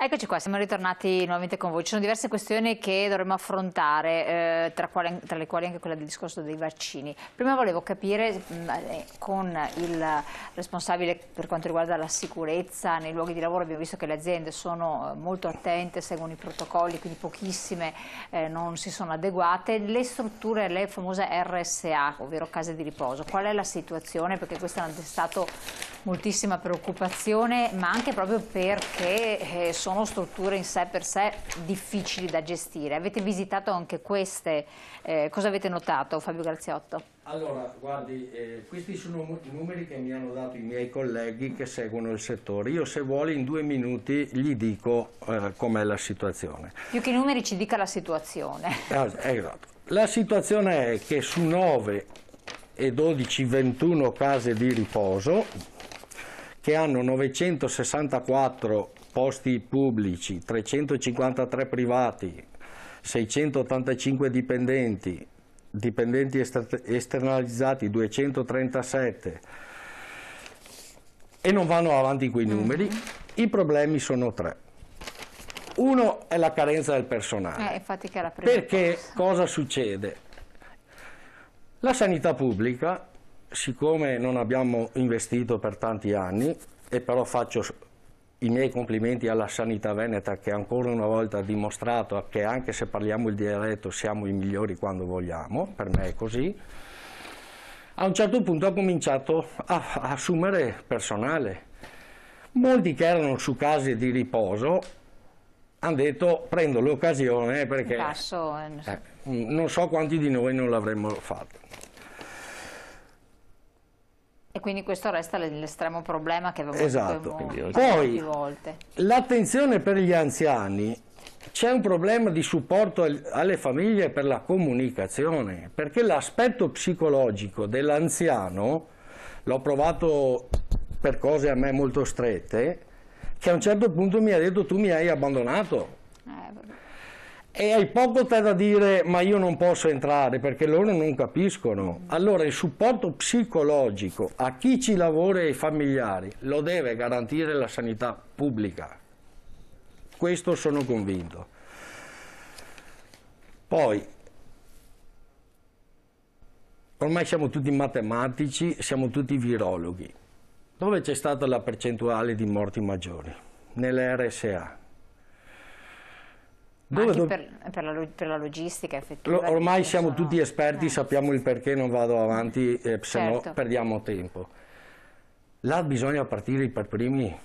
Eccoci qua, siamo ritornati nuovamente con voi. Ci sono diverse questioni che dovremmo affrontare, eh, tra, quali, tra, le quali anche quella del discorso dei vaccini. Prima volevo capire mh, eh, con il responsabile per quanto riguarda la sicurezza nei luoghi di lavoro, abbiamo visto che le aziende sono eh, molto attente, seguono i protocolli, quindi pochissime eh, non si sono adeguate. Le strutture, le famose RSA, ovvero case di riposo, qual è la situazione? Perché questa è stata moltissima preoccupazione, ma anche proprio perché... Eh, sono strutture in sé per sé difficili da gestire. Avete visitato anche queste, eh, cosa avete notato Fabio Graziotto? Allora, guardi, eh, questi sono i numeri che mi hanno dato i miei colleghi che seguono il settore. Io se vuole in due minuti gli dico eh, com'è la situazione. Più che i numeri ci dica la situazione. Ah, esatto. La situazione è che su 9 e 12, 21 case di riposo, che hanno 964 posti pubblici, 353 privati, 685 dipendenti, dipendenti esternalizzati 237 e non vanno avanti quei mm-hmm. numeri, i problemi sono tre. Uno è la carenza del personale. Eh, perché cosa. cosa succede? La sanità pubblica, siccome non abbiamo investito per tanti anni, e però faccio i miei complimenti alla sanità veneta che ancora una volta ha dimostrato che anche se parliamo il dialetto siamo i migliori quando vogliamo, per me è così. A un certo punto ha cominciato a, a assumere personale. Molti che erano su case di riposo hanno detto prendo l'occasione perché eh, eh, non so quanti di noi non l'avremmo fatto. E quindi questo resta l'estremo problema che avevamo esatto. Molti, Poi, volte. l'attenzione per gli anziani c'è un problema di supporto alle famiglie per la comunicazione, perché l'aspetto psicologico dell'anziano, l'ho provato per cose a me molto strette, che a un certo punto mi ha detto tu mi hai abbandonato. Eh, e hai poco te da dire ma io non posso entrare perché loro non capiscono. Allora il supporto psicologico a chi ci lavora e ai familiari lo deve garantire la sanità pubblica. Questo sono convinto. Poi, ormai siamo tutti matematici, siamo tutti virologhi. Dove c'è stata la percentuale di morti maggiori? Nelle RSA dove anche per, per, la, per, la, logistica effettiva. ormai siamo sono... tutti esperti, eh. sappiamo il perché non vado avanti, eh, se certo. no perdiamo tempo. Là bisogna partire per primi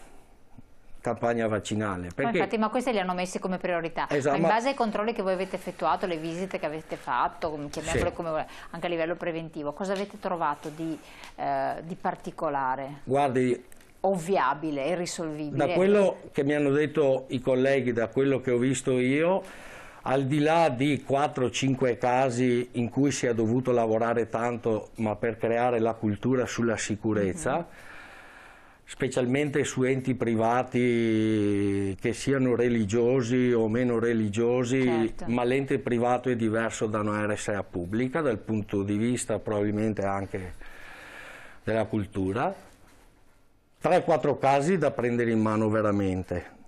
campagna vaccinale. Perché... Ma infatti, ma queste li hanno messi come priorità. Esatto, ma in base ma... ai controlli che voi avete effettuato, le visite che avete fatto, chiamiamole sì. come anche a livello preventivo, cosa avete trovato di, eh, di particolare? Guardi, ovviabile e risolvibile. Da quello che mi hanno detto i colleghi, da quello che ho visto io, al di là di 4-5 casi in cui si è dovuto lavorare tanto, ma per creare la cultura sulla sicurezza, mm -hmm. specialmente su enti privati che siano religiosi o meno religiosi, certo. ma l'ente privato è diverso da una RSA pubblica dal punto di vista probabilmente anche della cultura 3-4 casi da prendere in mano veramente.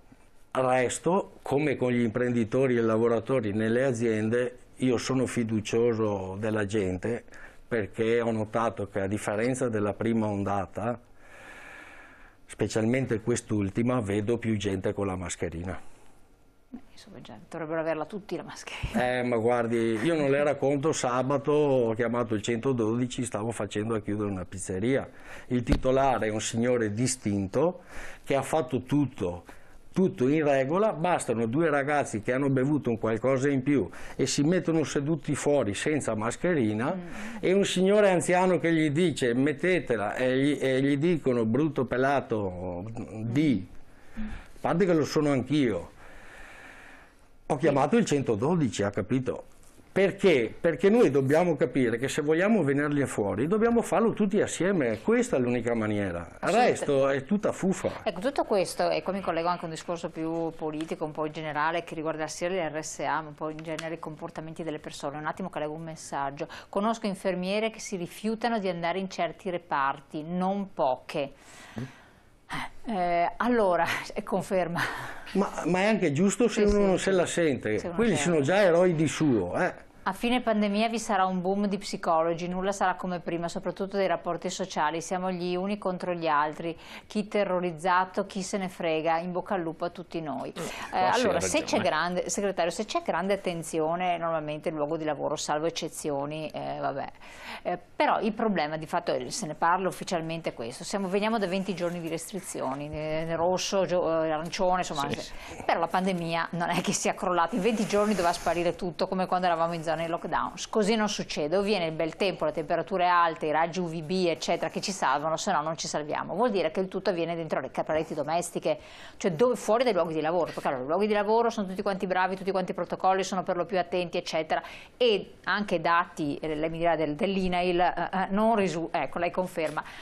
Resto, come con gli imprenditori e i lavoratori nelle aziende, io sono fiducioso della gente perché ho notato che a differenza della prima ondata, specialmente quest'ultima, vedo più gente con la mascherina. Insomma, già, dovrebbero averla tutti la mascherina. Eh, ma guardi, io non le racconto, sabato ho chiamato il 112, stavo facendo a chiudere una pizzeria. Il titolare è un signore distinto che ha fatto tutto, tutto in regola, bastano due ragazzi che hanno bevuto un qualcosa in più e si mettono seduti fuori senza mascherina mm. e un signore anziano che gli dice mettetela e gli, e gli dicono brutto pelato di, a parte che lo sono anch'io, ho chiamato il 112, ha capito? Perché? Perché noi dobbiamo capire che se vogliamo venirli fuori dobbiamo farlo tutti assieme, questa è l'unica maniera, il resto è tutta fufa. Ecco, tutto questo, e qua mi collego anche a un discorso più politico, un po' in generale, che riguarda sia RSA, ma un po' in genere i comportamenti delle persone. Un attimo che collego un messaggio. Conosco infermiere che si rifiutano di andare in certi reparti, non poche. Mm eh, allora, è conferma. Ma, ma, è anche giusto se sì, uno sì. non se la sente. Se Quelli sono già eroi di suo. Eh. A fine pandemia vi sarà un boom di psicologi, nulla sarà come prima, soprattutto dei rapporti sociali, siamo gli uni contro gli altri, chi terrorizzato, chi se ne frega, in bocca al lupo a tutti noi. Mm, eh, allora, se c'è grande, segretario, se c'è grande attenzione, normalmente il luogo di lavoro, salvo eccezioni, eh, vabbè. Eh, però il problema di fatto, se ne parla ufficialmente è questo, Siamo, veniamo da 20 giorni di restrizioni, eh, rosso, eh, arancione, insomma, sì, sì. però la pandemia non è che sia crollata, in 20 giorni doveva sparire tutto come quando eravamo in zona giorni di lockdown. Così non succede, o viene il bel tempo, le temperature alte, i raggi UVB, eccetera, che ci salvano, se no non ci salviamo. Vuol dire che il tutto avviene dentro le pareti domestiche, cioè dove, fuori dai luoghi di lavoro, perché allora i luoghi di lavoro sono tutti quanti bravi, tutti quanti i protocolli sono per lo più attenti, eccetera, e anche dati, eh, lei mi dirà del, dell'INAIL, eh, eh, non, risu ecco,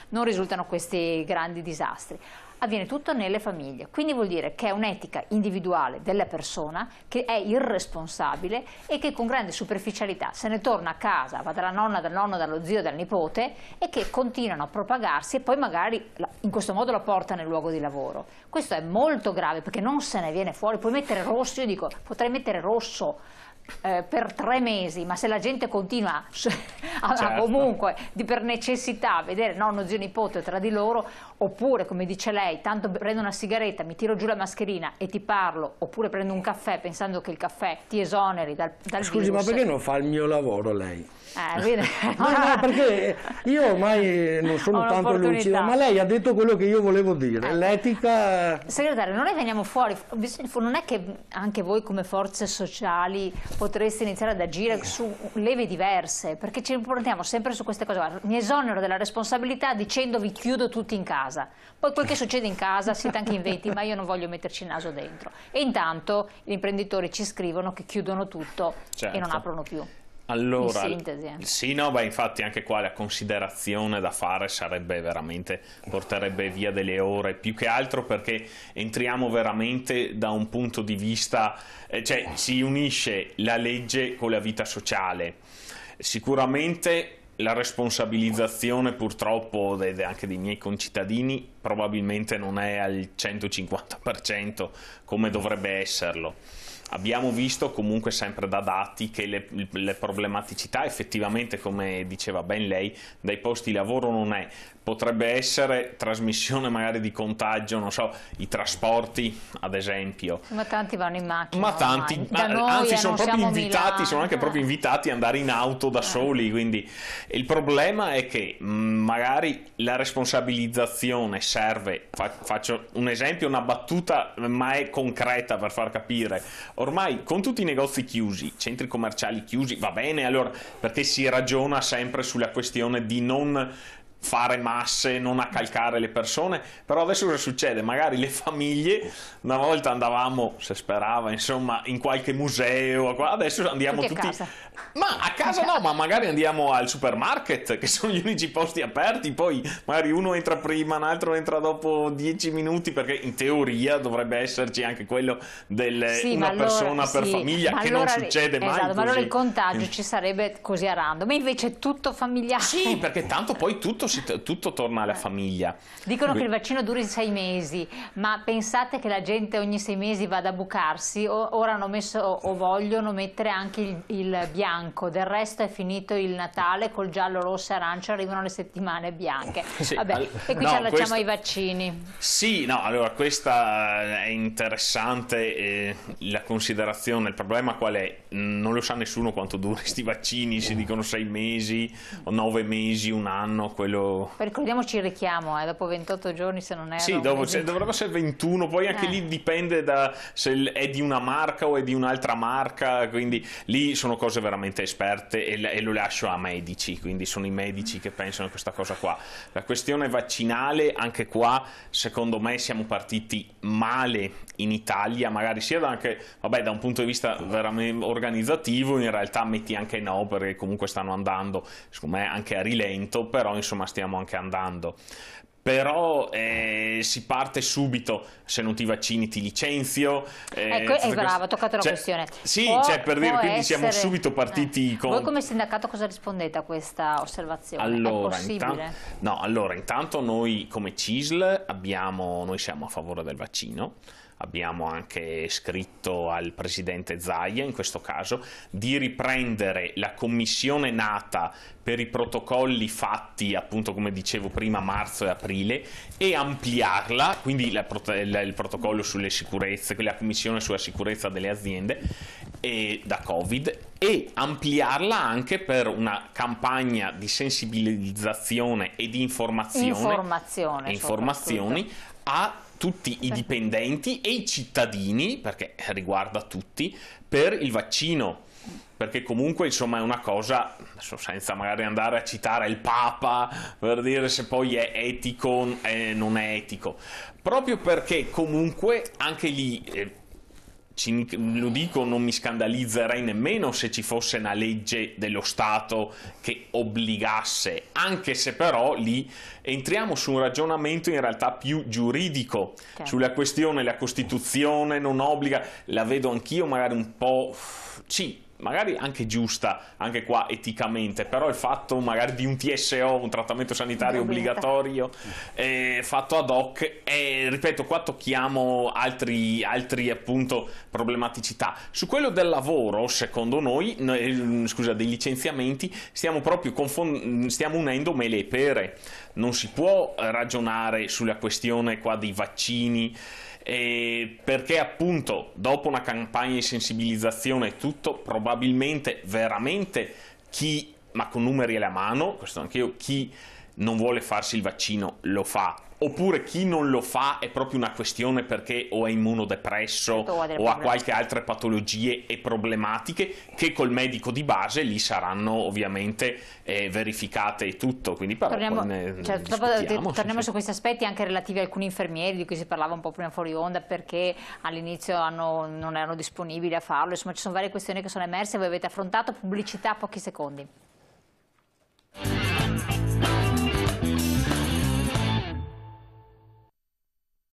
non risultano questi grandi disastri avviene tutto nelle famiglie. Quindi vuol dire che è un'etica individuale della persona che è irresponsabile e che con grande superficialità se ne torna a casa, va dalla nonna, dal nonno, dallo zio, dal nipote e che continuano a propagarsi e poi magari in questo modo la porta nel luogo di lavoro. Questo è molto grave perché non se ne viene fuori, puoi mettere rosso, io dico potrei mettere rosso eh, per tre mesi, ma se la gente continua a, certo. comunque di, per necessità a vedere nonno, zio, nipote tra di loro, oppure come dice lei, tanto prendo una sigaretta, mi tiro giù la mascherina e ti parlo, oppure prendo un caffè pensando che il caffè ti esoneri dal, dal Scusi, virus. ma perché non fa il mio lavoro lei? Eh, no, ah, no, perché io ormai non sono tanto lucido, ma lei ha detto quello che io volevo dire, eh. l'etica... Segretario, non ne veniamo fuori, non è che anche voi come forze sociali potreste iniziare ad agire su leve diverse, perché ci improntiamo sempre su queste cose. Guarda, mi esonero della responsabilità dicendovi chiudo tutti in casa. Poi quel che succede in casa siete anche in 20, ma io non voglio metterci il naso dentro. E intanto gli imprenditori ci scrivono che chiudono tutto certo. e non aprono più. Allora, sintesi, eh. sì, no, beh, infatti anche qua la considerazione da fare sarebbe veramente, porterebbe via delle ore, più che altro perché entriamo veramente da un punto di vista, eh, cioè si unisce la legge con la vita sociale. Sicuramente la responsabilizzazione purtroppo anche dei miei concittadini probabilmente non è al 150% come dovrebbe esserlo abbiamo visto comunque sempre da dati che le, le problematicità effettivamente, come diceva ben lei, dai posti di lavoro non è potrebbe essere trasmissione magari di contagio, non so, i trasporti ad esempio. Ma tanti vanno in macchina. Ma tanti, ma, anzi eh, sono proprio invitati, Milano. sono anche proprio invitati ad andare in auto da eh. soli, quindi il problema è che mm, magari la responsabilizzazione serve, fa, faccio un esempio, una battuta ma è concreta per far capire, ormai con tutti i negozi chiusi, centri commerciali chiusi, va bene allora perché si ragiona sempre sulla questione di non fare masse, non accalcare le persone, però adesso cosa succede? Magari le famiglie, una volta andavamo, se sperava, insomma, in qualche museo, adesso andiamo tutti... tutti... A casa. Ma a casa no, ma magari andiamo al supermarket, che sono gli unici posti aperti, poi magari uno entra prima, un altro entra dopo dieci minuti, perché in teoria dovrebbe esserci anche quello del sì, una allora, persona per sì, famiglia, che allora, non succede esatto, mai. Esatto, ma allora il contagio ci sarebbe così a random, invece è tutto familiare. Sì, perché tanto poi tutto ci, tutto torna alla eh. famiglia. Dicono Quindi... che il vaccino duri sei mesi, ma pensate che la gente ogni sei mesi vada a bucarsi? O, ora hanno messo o vogliono mettere anche il, il bianco, del resto è finito il Natale col giallo, rosso e arancio, arrivano le settimane bianche. Sì, Vabbè, al... E qui no, ci allacciamo questo... ai vaccini. Sì, no, allora questa è interessante eh, la considerazione, il problema qual è? Non lo sa nessuno quanto durano questi vaccini, si mm. dicono sei mesi, nove mesi, un anno, quello proprio... Ricordiamoci il richiamo, eh, dopo 28 giorni se non è... Sì, dopo, cioè, dovrebbe essere 21, poi anche eh. lì dipende da se è di una marca o è di un'altra marca, quindi lì sono cose veramente esperte e, e, lo lascio a medici, quindi sono i medici che pensano a questa cosa qua. La questione vaccinale, anche qua, secondo me siamo partiti male in Italia, magari sia da, anche, vabbè, da un punto di vista veramente organizzativo, in realtà metti anche no, perché comunque stanno andando, secondo me, anche a rilento, però insomma ma stiamo anche andando però eh, si parte subito se non ti vaccini ti licenzio eh, ecco è eh, bravo, toccate la cioè, questione sì, può, cioè per dire, quindi essere... siamo subito eh. partiti eh. con... voi come sindacato cosa rispondete a questa osservazione? Allora, intan... no, allora intanto noi come CISL abbiamo, noi siamo a favore del vaccino abbiamo anche scritto al presidente Zaia in questo caso, di riprendere la commissione nata per i protocolli fatti appunto come dicevo prima marzo e aprile e ampliarla, quindi la, la, il protocollo sulle sicurezze, la commissione sulla sicurezza delle aziende e, da Covid e ampliarla anche per una campagna di sensibilizzazione e di informazione, informazione informazioni a tutti i dipendenti e i cittadini, perché riguarda tutti, per il vaccino perché comunque insomma è una cosa, senza magari andare a citare il Papa per dire se poi è etico o eh, non è etico, proprio perché comunque anche lì eh, ci, lo dico, non mi scandalizzerei nemmeno se ci fosse una legge dello Stato che obbligasse, anche se però lì entriamo su un ragionamento in realtà più giuridico, okay. sulla questione la Costituzione non obbliga, la vedo anch'io magari un po'... Sì, magari anche giusta, anche qua eticamente, però il fatto magari di un TSO, un trattamento sanitario obbligatorio, eh, fatto ad hoc, e ripeto, qua tocchiamo altri, altri appunto problematicità. Su quello del lavoro, secondo noi, eh, scusa, dei licenziamenti, stiamo proprio stiamo unendo mele e pere, non si può ragionare sulla questione qua dei vaccini. Eh, perché appunto dopo una campagna di sensibilizzazione e tutto probabilmente probabilmente veramente chi, ma con numeri alla mano, questo anche io, chi non vuole farsi il vaccino lo fa, oppure chi non lo fa è proprio una questione perché o è immunodepresso certo, o ha, o qualche altra patologie e problematiche che col medico di base lì saranno ovviamente eh, verificate e tutto. Quindi però torniamo, ne, cioè, dopo, torniamo su questi aspetti anche relativi a alcuni infermieri di cui si parlava un po' prima fuori onda perché all'inizio non erano disponibili a farlo, insomma ci sono varie questioni che sono emerse e voi avete affrontato pubblicità a pochi secondi.